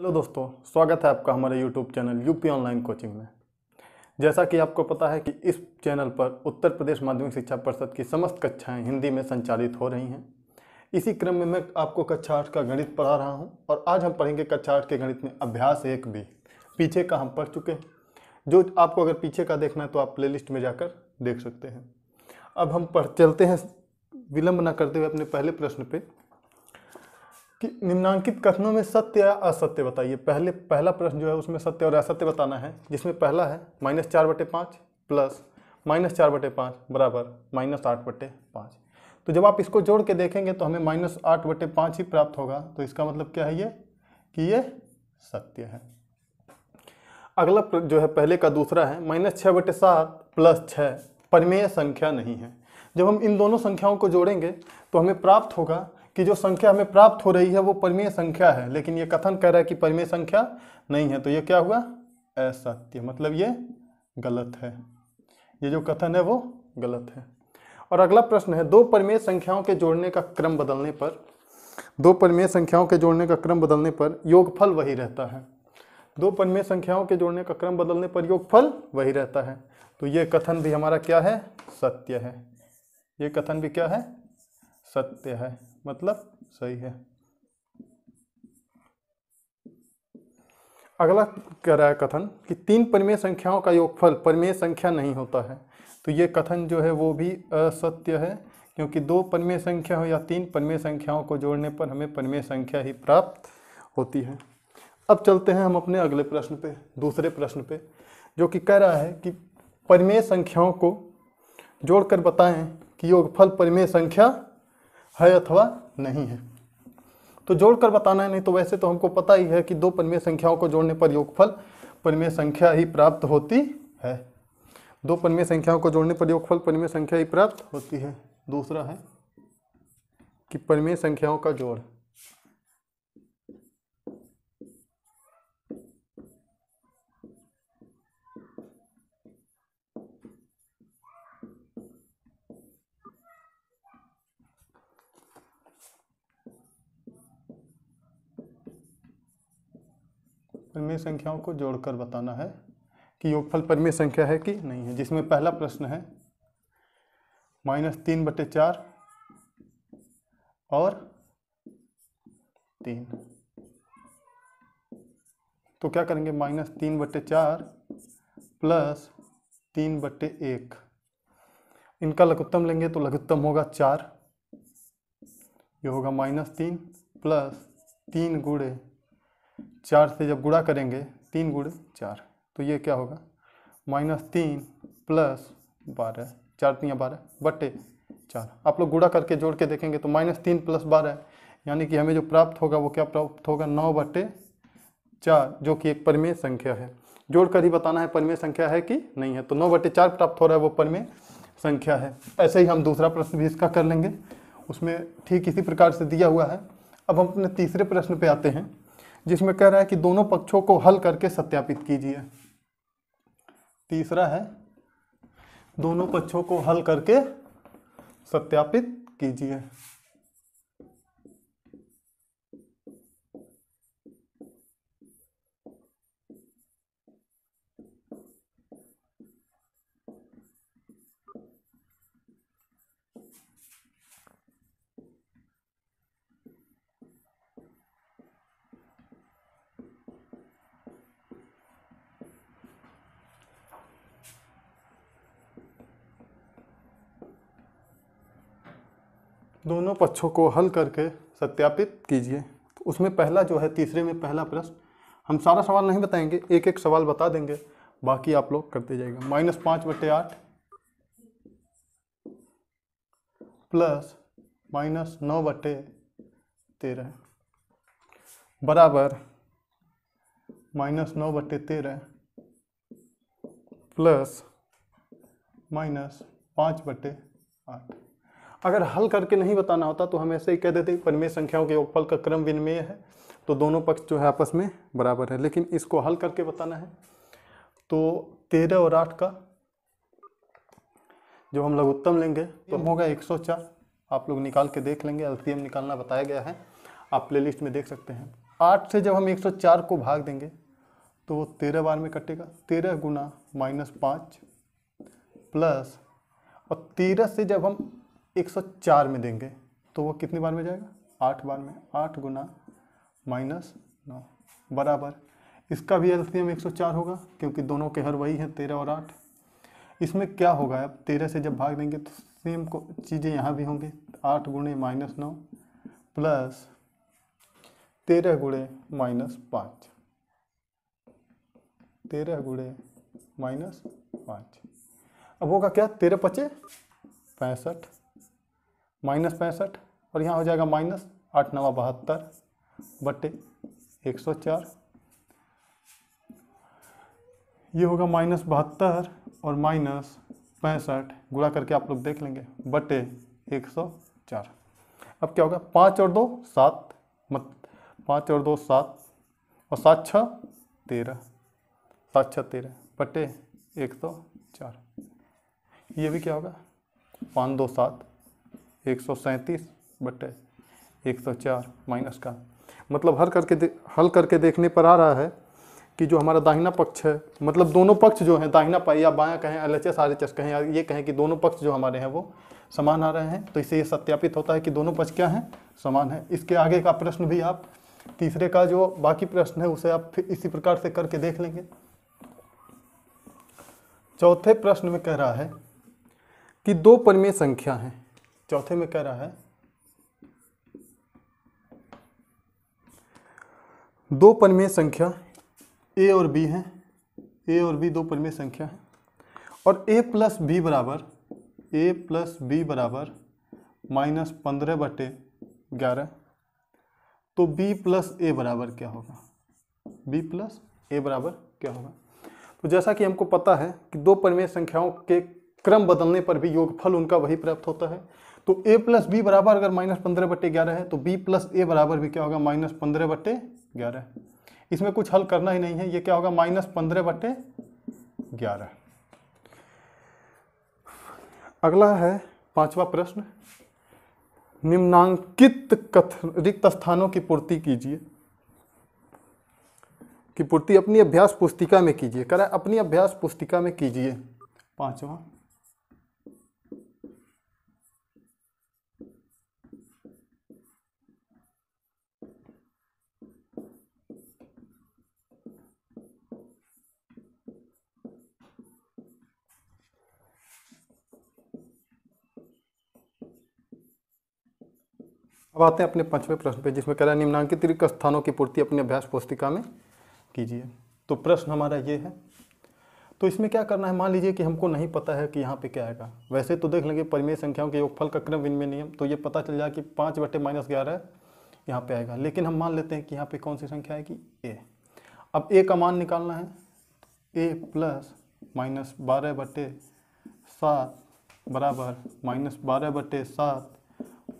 hello दोस्तों स्वागत है आपका हमारे YouTube channel UP online coaching में जैसा कि आपको पता है कि इस चैनल पर उत्तर प्रदेश माध्यमिक शिक्षा परिषद की समस्त कक्षाएं हिंदी में संचालित हो रही हैं इसी क्रम में मैं आपको कक्षा आठ का गणित पढ़ा रहा हूं और आज हम पढ़ेंगे कक्षा आठ के गणित में अभ्यास एक भी पीछे का हम पढ़ चुके हैं जो आपको अगर पीछे का देखना है तो आप प्ले में जाकर देख सकते हैं अब हम पढ़ चलते हैं विलम्ब न करते हुए अपने पहले प्रश्न पर कि निम्नांकित कथनों में सत्य या असत्य बताइए पहले पहला प्रश्न जो है उसमें सत्य और असत्य बताना है जिसमें पहला है माइनस चार बटे पाँच प्लस माइनस चार बटे पाँच बराबर माइनस आठ बटे पाँच तो जब आप इसको जोड़ के देखेंगे तो हमें माइनस आठ बटे पाँच ही प्राप्त होगा तो इसका मतलब क्या है ये कि ये सत्य है अगला जो है पहले का दूसरा है माइनस छः बटे सात प्लस छः परमेय संख्या नहीं है जब हम इन दोनों संख्याओं को जोड़ेंगे तो हमें प्राप्त होगा कि जो संख्या हमें प्राप्त हो रही है वो परिमेय संख्या है लेकिन ये कथन कह रहा है कि परिमेय संख्या नहीं है तो ये क्या हुआ असत्य मतलब ये गलत है ये जो कथन है वो गलत है और अगला प्रश्न है दो परिमेय संख्याओं के जोड़ने का क्रम बदलने पर दो परिमेय संख्याओं के जोड़ने का क्रम बदलने पर योगफल वही रहता है दो परिमेय संख्याओं के जोड़ने का क्रम बदलने पर योगफल वही रहता है तो ये कथन भी हमारा क्या है सत्य है ये कथन भी क्या है सत्य है मतलब सही है अगला कह रहा है कथन कि तीन परिमेय संख्याओं का योगफल परिमेय संख्या नहीं होता है तो ये कथन जो है वो भी असत्य है क्योंकि दो परिमेय संख्या हो या तीन परिमेय संख्याओं को जोड़ने पर हमें परिमेय संख्या ही प्राप्त होती है अब चलते हैं हम अपने अगले प्रश्न पे दूसरे प्रश्न पे जो कि कह रहा है कि परिमेय संख्याओं को जोड़कर बताएं कि योगफल परिमेय संख्या है अथवा नहीं है तो जोड़कर बताना है नहीं तो वैसे तो हमको पता ही है कि दो परिमेय संख्याओं को जोड़ने पर योगफल परिमेय संख्या ही प्राप्त होती है दो परिमेय संख्याओं को जोड़ने पर योगफल परिमेय संख्या ही प्राप्त होती है दूसरा है कि परिमेय संख्याओं का जोड़ परिमेय संख्याओं को जोड़कर बताना है कि योगफल परिमेय संख्या है कि नहीं है जिसमें पहला प्रश्न है माइनस तीन बटे चार और तीन तो क्या करेंगे माइनस तीन बटे चार प्लस तीन बटे एक इनका लघुत्तम लेंगे तो लघुत्तम होगा चार ये होगा माइनस तीन प्लस तीन गुड़े चार से जब गुड़ा करेंगे तीन गुड़ चार तो ये क्या होगा माइनस तीन प्लस बारह चार तीन बारह बटे चार आप लोग गुड़ा करके जोड़ के देखेंगे तो माइनस तीन प्लस बारह यानी कि हमें जो प्राप्त होगा वो क्या प्राप्त होगा नौ बटे चार जो कि एक परिमेय संख्या है जोड़कर ही बताना है परिमेय संख्या है कि नहीं है तो नौ बटे चार प्राप्त हो रहा है वो परिमेय संख्या है ऐसे ही हम दूसरा प्रश्न भी इसका कर लेंगे उसमें ठीक इसी प्रकार से दिया हुआ है अब हम अपने तीसरे प्रश्न पे आते हैं जिसमें कह रहा है कि दोनों पक्षों को हल करके सत्यापित कीजिए तीसरा है दोनों पक्षों को हल करके सत्यापित कीजिए दोनों पक्षों को हल करके सत्यापित कीजिए तो उसमें पहला जो है तीसरे में पहला प्रश्न हम सारा सवाल नहीं बताएंगे एक एक सवाल बता देंगे बाकी आप लोग करते जाएंगे माइनस पाँच बटे आठ प्लस माइनस नौ बटे तेरह बराबर माइनस नौ बटे तेरह प्लस माइनस पाँच बटे आठ अगर हल करके नहीं बताना होता तो हम ऐसे ही कह देते परिमेय संख्याओं के योगफल का क्रम विनिमय है तो दोनों पक्ष जो है आपस में बराबर है लेकिन इसको हल करके बताना है तो तेरह और आठ का जो हम लोग उत्तम लेंगे तो होगा एक सौ चार आप लोग निकाल के देख लेंगे एल निकालना बताया गया है आप प्लेलिस्ट में देख सकते हैं आठ से जब हम एक सौ चार को भाग देंगे तो वो तेरह बार में कटेगा तेरह गुना माइनस पाँच प्लस और तेरह से जब हम 104 में देंगे तो वो कितनी बार में जाएगा आठ बार में आठ गुना माइनस नौ बराबर इसका भी एल्सियम 104 होगा क्योंकि दोनों के हर वही हैं तेरह और आठ इसमें क्या होगा अब तेरह से जब भाग देंगे तो सेम को चीज़ें यहाँ भी होंगी आठ गुणे माइनस नौ प्लस तेरह गुणे माइनस पाँच तेरह गुणे माइनस पाँच अब होगा क्या तेरह पचे पैंसठ माइनस पैंसठ और यहाँ हो जाएगा माइनस आठ नवा बहत्तर बटे एक सौ चार ये होगा माइनस बहत्तर और माइनस पैंसठ गुणा करके आप लोग देख लेंगे बटे एक सौ चार अब क्या होगा पाँच और दो सात मत पाँच और दो सात और सात छः तेरह सात छः तेरह बटे एक सौ चार ये भी क्या होगा पाँच दो सात एक सौ सैंतीस बटे एक सौ चार माइनस का मतलब हर करके हल करके देखने पर आ रहा है कि जो हमारा दाहिना पक्ष है मतलब दोनों पक्ष जो हैं दाहिना पा या बायां कहें L H S R H S कहें या ये कहें कि दोनों पक्ष जो हमारे हैं वो समान आ रहे हैं तो इससे ये सत्यापित होता है कि दोनों पक्ष क्या हैं समान है इसके आगे का प्रश्न भी आप तीसरे का जो बाकी प्रश्न है उसे आप फिर इसी प्रकार से करके देख लेंगे चौथे प्रश्न में कह रहा है कि दो परिमेय संख्या हैं चौथे में कह रहा है दो परिमेय संख्या ए और बी हैं ए और बी दो परिमेय संख्या है और ए प्लस बी बराबर ए प्लस बी बराबर माइनस पंद्रह बटे ग्यारह तो बी प्लस ए बराबर क्या होगा बी प्लस ए बराबर क्या होगा तो जैसा कि हमको पता है कि दो परिमेय संख्याओं के क्रम बदलने पर भी योगफल उनका वही प्राप्त होता है तो ए प्लस बी बराबर अगर माइनस पंद्रह बट्टे ग्यारह है तो बी प्लस ए बराबर भी क्या होगा माइनस पंद्रह बट्टे ग्यारह इसमें कुछ हल करना ही नहीं है ये क्या होगा माइनस पंद्रह बट्टे ग्यारह अगला है पांचवा प्रश्न निम्नांकित कथ रिक्त स्थानों की पूर्ति कीजिए की पूर्ति अपनी अभ्यास पुस्तिका में कीजिए करा अपनी अभ्यास पुस्तिका में कीजिए पांचवा अब आते हैं अपने पांचवें प्रश्न पे जिसमें कह रहा है निम्नांकित रिक्त स्थानों की पूर्ति अपने अभ्यास पुस्तिका में कीजिए तो प्रश्न हमारा ये है तो इसमें क्या करना है मान लीजिए कि हमको नहीं पता है कि यहाँ पे क्या आएगा वैसे तो देख लेंगे परिमेय संख्याओं के योगफल का क्रम विनिमय नियम तो ये पता चल जाए कि पाँच बटे माइनस ग्यारह यहाँ पे आएगा लेकिन हम मान लेते हैं कि यहाँ पे कौन सी संख्या आएगी ए अब ए का मान निकालना है ए प्लस माइनस बारह बटे सात बराबर माइनस बारह बटे सात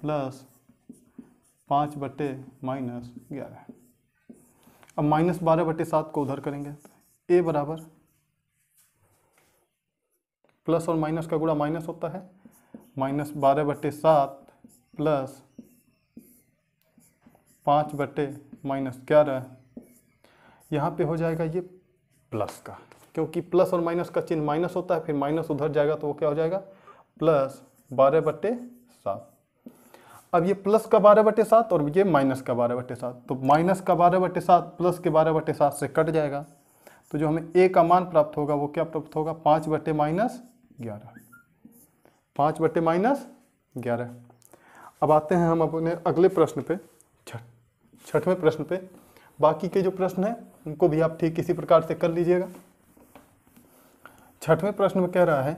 प्लस पाँच बटे माइनस ग्यारह अब माइनस बारह बटे सात को उधर करेंगे ए बराबर प्लस और माइनस का गुणा माइनस होता है माइनस बारह बटे सात प्लस पाँच बटे माइनस ग्यारह यहाँ पे हो जाएगा ये प्लस का क्योंकि प्लस और माइनस का चिन्ह माइनस होता है फिर माइनस उधर जाएगा तो वो क्या हो जाएगा प्लस बारह बटे सात अब ये प्लस का बारह बटे सात और ये माइनस का बारह बटे सात तो माइनस का बारह बटे सात प्लस के बारह बटे सात से कट जाएगा तो जो हमें ए का मान प्राप्त होगा वो क्या प्राप्त होगा पाँच बटे माइनस ग्यारह पाँच बटे माइनस ग्यारह अब आते हैं हम अपने अगले प्रश्न पे छठ छठवें प्रश्न पे बाकी के जो प्रश्न हैं उनको भी आप ठीक किसी प्रकार से कर लीजिएगा छठवें प्रश्न में कह रहा है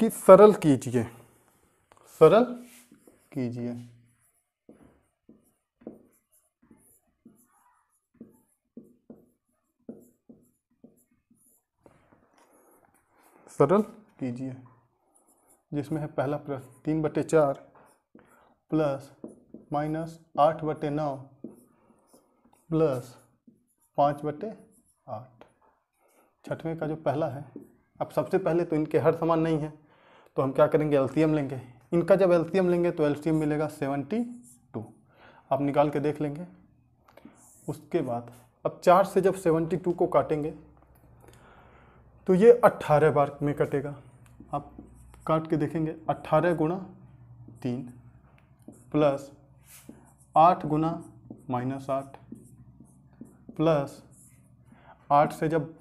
कि सरल कीजिए सरल कीजिए सरल कीजिए जिसमें है पहला प्रश्न तीन बटे चार प्लस माइनस आठ बटे नौ प्लस पाँच बटे आठ छठवें का जो पहला है अब सबसे पहले तो इनके हर समान नहीं है तो हम क्या करेंगे एलसीएम लेंगे इनका जब एलसीएम लेंगे तो एलसीएम मिलेगा सेवेंटी टू आप निकाल के देख लेंगे उसके बाद अब चार से जब सेवेंटी टू को काटेंगे तो ये अट्ठारह बार में कटेगा आप काट के देखेंगे अट्ठारह गुणा तीन प्लस आठ गुना माइनस आठ प्लस आठ से जब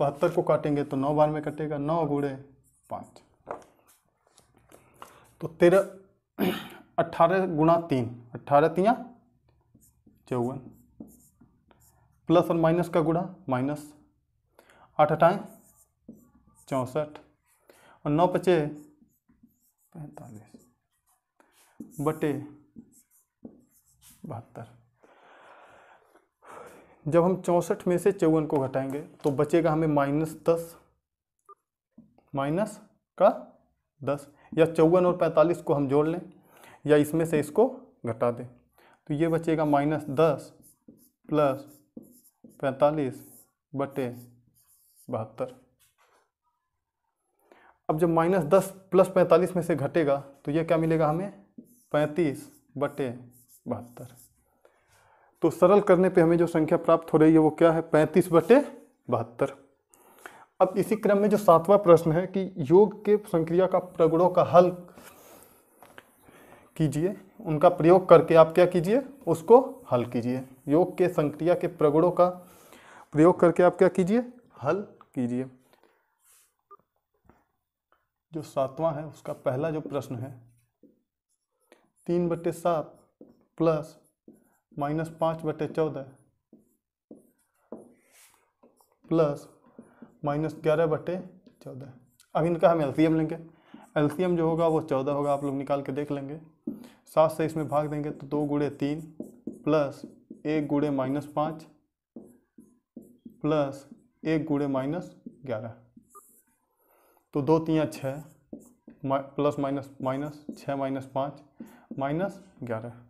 बहत्तर को काटेंगे तो नौ बार में कटेगा नौ गुड़े पाँच तो तेरह अट्ठारह गुणा तीन अट्ठारह तिया चौवन प्लस और माइनस का गुणा माइनस आठ हटाएँ चौंसठ और नौ पचे पैंतालीस बटे बहत्तर जब हम चौंसठ में से चौवन को घटाएंगे तो बचेगा हमें माइनस दस माइनस का दस या चौवन और पैंतालीस को हम जोड़ लें या इसमें से इसको घटा दें तो ये बचेगा माइनस दस प्लस पैंतालीस बटे बहत्तर अब जब माइनस दस प्लस पैंतालीस में से घटेगा तो ये क्या मिलेगा हमें पैंतीस बटे बहत्तर तो सरल करने पे हमें जो संख्या प्राप्त हो रही है वो क्या है पैंतीस बटे बहत्तर अब इसी क्रम में जो सातवां प्रश्न है कि योग के संक्रिया का प्रगुणों का हल कीजिए उनका प्रयोग करके आप क्या कीजिए उसको हल कीजिए योग के संक्रिया के प्रगुणों का प्रयोग करके आप क्या कीजिए हल कीजिए जो सातवां है उसका पहला जो प्रश्न है तीन बटे सात प्लस माइनस पाँच बटे चौदह प्लस माइनस ग्यारह बटे चौदह अब इनका हम एलसीएम लेंगे एलसीएम जो होगा वो चौदह होगा आप लोग निकाल के देख लेंगे सात से इसमें भाग देंगे तो दो गुड़े तीन प्लस एक गुड़े माइनस पाँच प्लस एक गुड़े माइनस ग्यारह तो दो तीन छः प्लस माइनस माइनस छः माइनस पाँच माइनस ग्यारह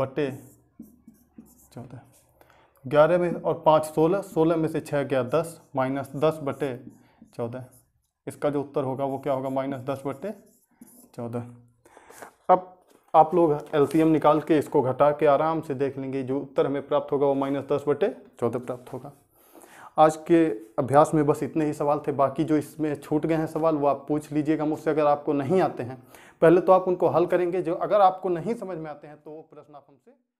बटे चौदह ग्यारह में और पाँच सोलह सोलह में से छः गया दस माइनस दस बटे चौदह इसका जो उत्तर होगा वो क्या होगा माइनस दस बटे चौदह अब आप लोग एलसीएम निकाल के इसको घटा के आराम से देख लेंगे जो उत्तर हमें प्राप्त होगा वो माइनस दस बटे चौदह प्राप्त होगा आज के अभ्यास में बस इतने ही सवाल थे बाकी जो इसमें छूट गए हैं सवाल वो आप पूछ लीजिएगा मुझसे अगर आपको नहीं आते हैं पहले तो आप उनको हल करेंगे जो अगर आपको नहीं समझ में आते हैं तो वो प्रश्न आप हमसे